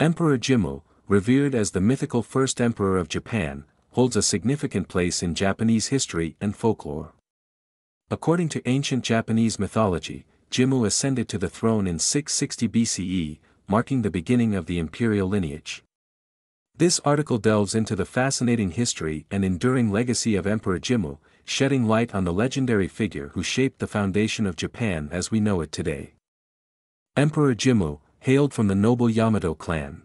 Emperor Jimmu, revered as the mythical first emperor of Japan, holds a significant place in Japanese history and folklore. According to ancient Japanese mythology, Jimmu ascended to the throne in 660 BCE, marking the beginning of the imperial lineage. This article delves into the fascinating history and enduring legacy of Emperor Jimmu, shedding light on the legendary figure who shaped the foundation of Japan as we know it today. Emperor Jimmu, hailed from the noble Yamato clan.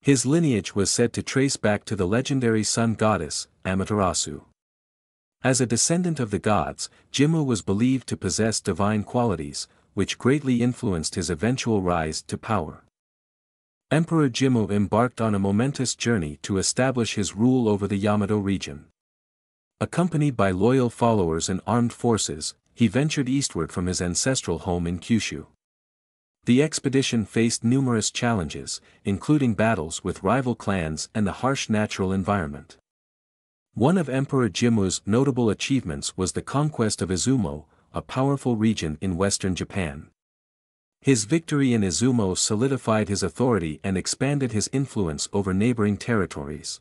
His lineage was said to trace back to the legendary sun goddess, Amaterasu. As a descendant of the gods, Jimmu was believed to possess divine qualities, which greatly influenced his eventual rise to power. Emperor Jimmu embarked on a momentous journey to establish his rule over the Yamato region. Accompanied by loyal followers and armed forces, he ventured eastward from his ancestral home in Kyushu. The expedition faced numerous challenges, including battles with rival clans and the harsh natural environment. One of Emperor Jimmu's notable achievements was the conquest of Izumo, a powerful region in western Japan. His victory in Izumo solidified his authority and expanded his influence over neighboring territories.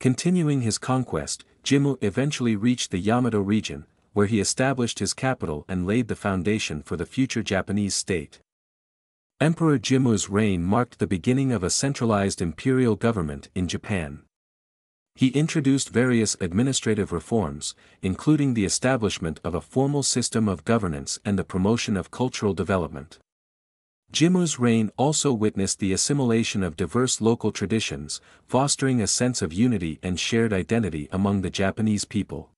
Continuing his conquest, Jimmu eventually reached the Yamato region, where he established his capital and laid the foundation for the future Japanese state. Emperor Jimmu's reign marked the beginning of a centralized imperial government in Japan. He introduced various administrative reforms, including the establishment of a formal system of governance and the promotion of cultural development. Jimmu's reign also witnessed the assimilation of diverse local traditions, fostering a sense of unity and shared identity among the Japanese people.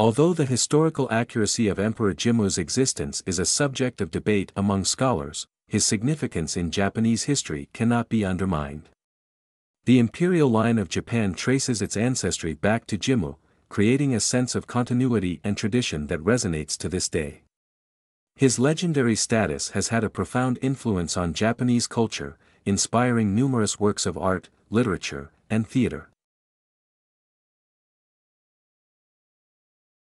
Although the historical accuracy of Emperor Jimmu's existence is a subject of debate among scholars, his significance in Japanese history cannot be undermined. The imperial line of Japan traces its ancestry back to Jimmu, creating a sense of continuity and tradition that resonates to this day. His legendary status has had a profound influence on Japanese culture, inspiring numerous works of art, literature, and theater.